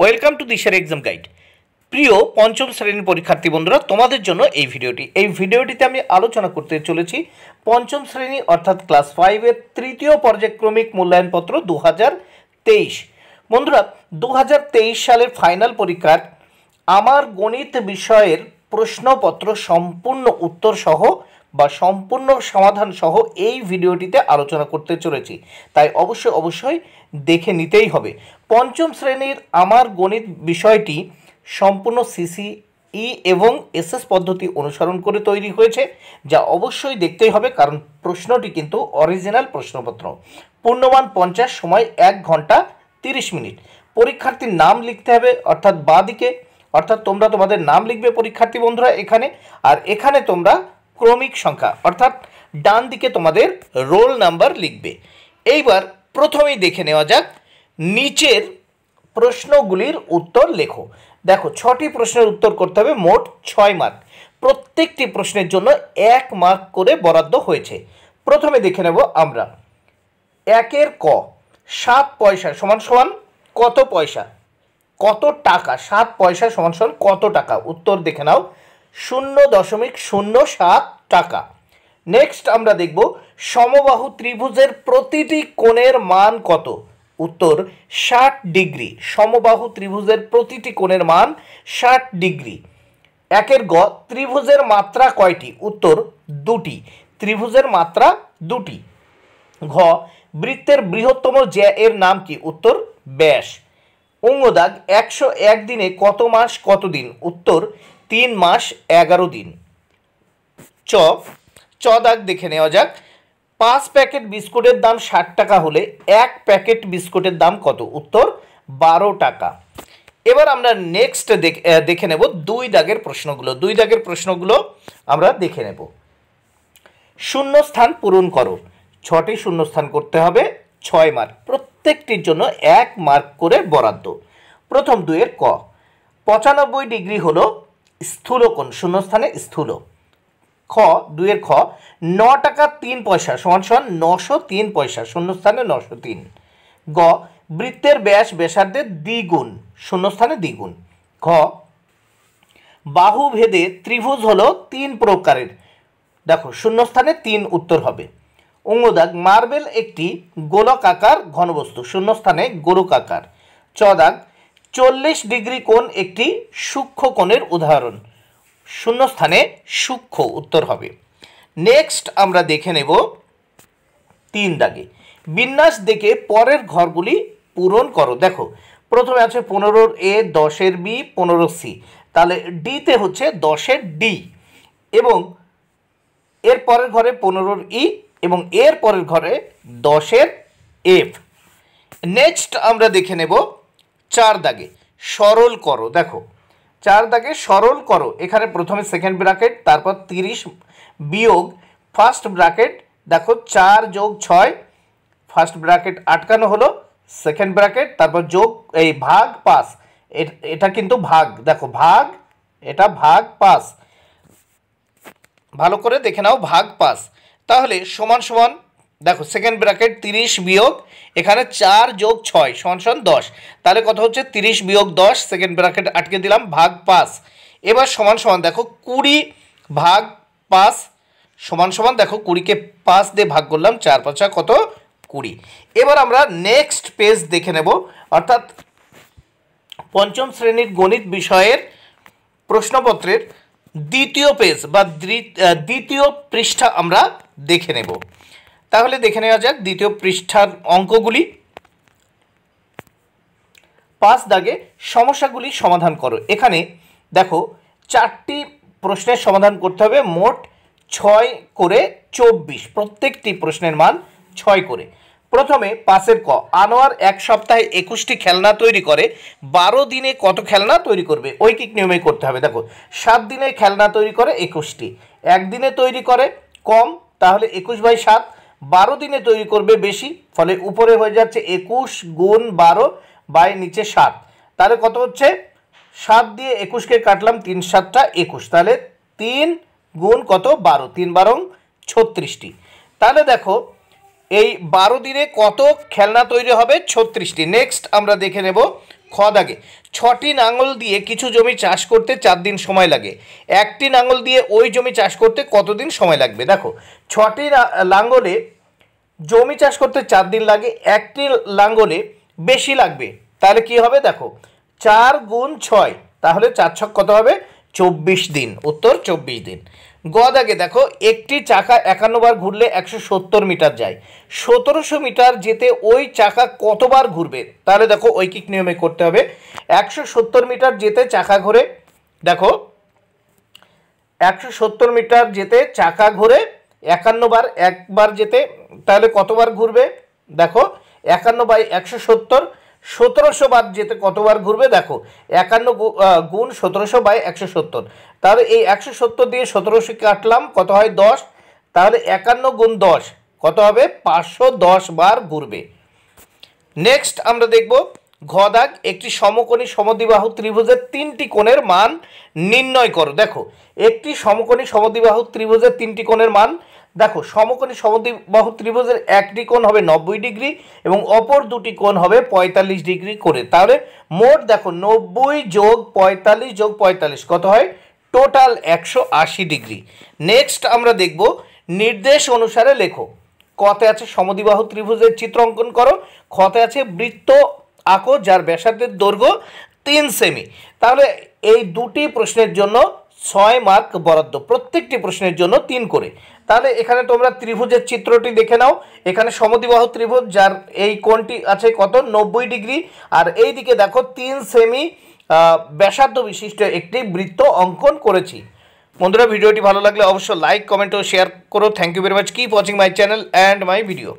welcome to দিশার exam guide প্রিয় পঞ্চম শ্রেণীর পরীক্ষার্থী বন্ধুরা তোমাদের জন্য এই ভিডিওটি এই ভিডিওটিতে আমি আলোচনা করতে চলেছি পঞ্চম শ্রেণী অর্থাৎ ক্লাস ফাইভের তৃতীয় পর্যায়ক্রমিক মূল্যায়নপত্র দু হাজার তেইশ বন্ধুরা দু সালের ফাইনাল পরীক্ষার আমার গণিত বিষয়ের প্রশ্নপত্র সম্পূর্ণ উত্তরসহ বা সম্পূর্ণ সমাধান সহ এই ভিডিওটিতে আলোচনা করতে চলেছি তাই অবশ্যই অবশ্যই দেখে নিতেই হবে পঞ্চম শ্রেণীর আমার গণিত বিষয়টি সম্পূর্ণ সিসি ই এবং এসএস পদ্ধতি অনুসরণ করে তৈরি হয়েছে যা অবশ্যই দেখতেই হবে কারণ প্রশ্নটি কিন্তু অরিজিনাল প্রশ্নপত্র পূর্ণমান পঞ্চাশ সময় এক ঘন্টা তিরিশ মিনিট পরীক্ষার্থীর নাম লিখতে হবে অর্থাৎ বাঁ দিকে অর্থাৎ তোমরা তোমাদের নাম লিখবে পরীক্ষার্থী বন্ধুরা এখানে আর এখানে তোমরা ক্রমিক সংখ্যা অর্থাৎ ডান দিকে তোমাদের রোল নাম্বার লিখবে এইবার প্রথমেই দেখে নেওয়া যাক নিচের প্রশ্নগুলির উত্তর লেখো দেখো ছটি প্রশ্নের উত্তর করতে হবে মোট ছয় মার্ক প্রত্যেকটি প্রশ্নের জন্য এক মার্ক করে বরাদ্দ হয়েছে প্রথমে দেখে নেব আমরা একের ক সাত পয়সা সমান সমান কত পয়সা কত টাকা সাত পয়সা সমান সমান কত টাকা উত্তর দেখে নাও শূন্য দশমিক শূন্য সাত টাকা নেক্সট আমরা দেখব সমবাহু ত্রিভুজের প্রতিটি কোণের মান কত উত্তর ষাট ডিগ্রি সমবাহু ত্রিভুজের প্রতিটি কোণের মান ষাট ডিগ্রি একের গ ত্রিভুজের মাত্রা কয়টি উত্তর দুটি ত্রিভুজের মাত্রা দুটি ঘ বৃত্তের বৃহত্তম জ্য এর নাম কি উত্তর ব্যাস অঙ্গদাগ একশো এক দিনে কত মাস কত দিন উত্তর তিন মাস এগারো দিন চ চ দাগ দেখে নেওয়া যাক পাঁচ প্যাকেট বিস্কুটের দাম ষাট টাকা হলে এক প্যাকেট বিস্কুটের দাম কত উত্তর বারো টাকা এবার আমরা নেক্সট দেখে নেব দুই দাগের প্রশ্নগুলো দুই দাগের প্রশ্নগুলো আমরা দেখে নেব শূন্য স্থান পূরণ করো ছটি শূন্যস্থান করতে হবে ছয় মার্ক প্রত্যেকটির জন্য এক মার্ক করে বরাদ্দ প্রথম দুয়ের ক পঁচানব্বই ডিগ্রি হলো স্থূলকোণ শূন্যস্থানে স্থূল খ দুয়ের খ ন টাকা তিন পয়সা সমান সমান নশো তিন পয়সা শূন্যস্থানে নশো তিন গ বৃত্তের ব্যাস ব্যাসার্ধের দ্বিগুণ শূন্যস্থানে দ্বিগুণ খ বাহু ভেদে ত্রিভুজ হলো তিন প্রকারের দেখো শূন্যস্থানে তিন উত্তর হবে অঙ্গদাগ মার্বেল একটি গোলক আকার ঘনবস্তু শূন্যস্থানে গোলক আকার চদাগ চল্লিশ ডিগ্রি কোণ একটি সূক্ষ্ম কোণের উদাহরণ শূন্যস্থানে সূক্ষ্ম উত্তর হবে নেক্সট আমরা দেখে নেব তিন দাগে বিন্যাস দেখে পরের ঘরগুলি পূরণ করো দেখো প্রথমে আছে পনেরোর এ দশের বি পনেরো সি তাহলে ডিতে হচ্ছে দশের ডি এবং এর পরের ঘরে পনেরোর ই এবং এর পরের ঘরে দশের এফ নেক্সট আমরা দেখে নেব চার দাগে সরল করো দেখো চার দাগে সরল করো এখানে প্রথমে সেকেন্ড ব্র্যাকেট তারপর তিরিশ বিয়োগ ফার্স্ট ব্র্যাকেট দেখো চার যোগ ছয় ফার্স্ট ব্র্যাকেট আটকানো হলো সেকেন্ড ব্র্যাকেট তারপর যোগ এই ভাগ পাস এটা কিন্তু ভাগ দেখো ভাগ এটা ভাগ পাস ভালো করে দেখে নাও ভাগ পাস তাহলে সমান সমান দেখো সেকেন্ড ব্র্যাকেট তিরিশ বিয়োগ এখানে চার যোগ ছয় সন সন দশ তাহলে কত হচ্ছে তিরিশ বিয়োগ দশ সেকেন্ড ব্র্যাকেট আটকে দিলাম ভাগ পাঁচ এবার সমান সমান দেখো কুড়ি ভাগ পাঁচ সমান সমান দেখো কুড়িকে পাঁচ দিয়ে ভাগ করলাম চার পাঁচা কত কুড়ি এবার আমরা নেক্সট পেজ দেখে নেব অর্থাৎ পঞ্চম শ্রেণীর গণিত বিষয়ের প্রশ্নপত্রের দ্বিতীয় পেজ বা দ্বিতীয় পৃষ্ঠা আমরা দেখে নেব তাহলে দেখে নেওয়া যাক দ্বিতীয় পৃষ্ঠার অঙ্কগুলি পাঁচ দাগে সমস্যাগুলি সমাধান করো এখানে দেখো চারটি প্রশ্নের সমাধান করতে হবে মোট ছয় করে চব্বিশ প্রত্যেকটি প্রশ্নের মান ছয় করে প্রথমে পাশের ক আনোয়ার এক সপ্তাহে একুশটি খেলনা তৈরি করে বারো দিনে কত খেলনা তৈরি করবে ঐকিক নিয়মে করতে হবে দেখো সাত দিনে খেলনা তৈরি করে একুশটি একদিনে তৈরি করে কম তাহলে একুশ বাই সাত বারো দিনে তৈরি করবে বেশি ফলে উপরে হয়ে যাচ্ছে একুশ গুণ বারো বাই নিচে সাত তাহলে কত হচ্ছে সাত দিয়ে একুশকে কাটলাম তিন সাতটা একুশ তাহলে তিন গুণ কত বারো তিন বারং ছত্রিশটি তাহলে দেখো এই বারো দিনে কত খেলনা তৈরি হবে ছত্রিশটি নেক্সট আমরা দেখে নেব খদ আগে ছটি নাঙল দিয়ে কিছু জমি চাষ করতে চার দিন সময় লাগে একটি নাঙল দিয়ে ওই জমি চাষ করতে কতদিন সময় লাগবে দেখো ছটি লাঙ্গলে জমি চাষ করতে চার দিন লাগে একটি লাঙ্গলে বেশি লাগবে তাহলে কি হবে দেখো চার গুণ ছয় তাহলে চার ছক কত হবে চব্বিশ দিন উত্তর চব্বিশ দিন গদাগে দেখো একটি চাকা একান্নবার ঘুরলে একশো সত্তর মিটার যায় সতেরোশো মিটার যেতে ওই চাকা কতবার ঘুরবে তাহলে দেখো ঐকিক নিয়মে করতে হবে একশো সত্তর মিটার যেতে চাকা ঘোরে দেখো একশো সত্তর মিটার যেতে চাকা ঘোরে একান্নবার একবার যেতে তাহলে কতবার ঘুরবে দেখো একান্ন বাই একশো সত্তর সতেরোশো বাদ যেতে কতবার ঘুরবে দেখো একান্ন গুণ সতেরোশো বাই একশো সত্তর তাহলে এই একশো সত্তর দিয়ে সতেরোশো কাটলাম কত হয় দশ তাহলে একান্ন গুণ দশ কত হবে পাঁচশো দশ বার ঘুরবে নেক্সট আমরা দেখব ঘদাগ একটি সমকোণী সমদ্বিবাহু ত্রিভুজের তিনটি কোণের মান নির্ণয় করো দেখো একটি সমকোণী সমদ্বিবাহু ত্রিভুজের তিনটি কোণের মান দেখো সমকোণী সমদ্বিবাহু ত্রিভুজের একটি কোণ হবে নব্বই ডিগ্রি এবং অপর দুটি কোণ হবে পঁয়তাল্লিশ ডিগ্রি করে তাহলে মোট দেখো নব্বই যোগ পঁয়তাল্লিশ যোগ পঁয়তাল্লিশ কত হয় টোটাল একশো আশি ডিগ্রি নেক্সট আমরা দেখব নির্দেশ অনুসারে লেখো কতে আছে সমদিবাহু ত্রিভুজের চিত্র অঙ্কন করো কতে আছে বৃত্ত আঁকো যার ব্যাসার্ধের দৈর্ঘ্য তিন সেমি তাহলে এই দুটি প্রশ্নের জন্য ছয় মার্ক বরাদ্দ প্রত্যেকটি প্রশ্নের জন্য তিন করে তাহলে এখানে তোমরা ত্রিভুজের চিত্রটি দেখে নাও এখানে সমদিবাহ ত্রিভুজ যার এই কোণটি আছে কত নব্বই ডিগ্রি আর এই দিকে দেখো তিন সেমি ব্যাসার্ধ বিশিষ্ট একটি বৃত্ত অঙ্কন করেছি বন্ধুরা ভিডিওটি ভালো লাগলে অবশ্যই লাইক কমেন্ট ও শেয়ার করো thank you very much keep watching my channel and my video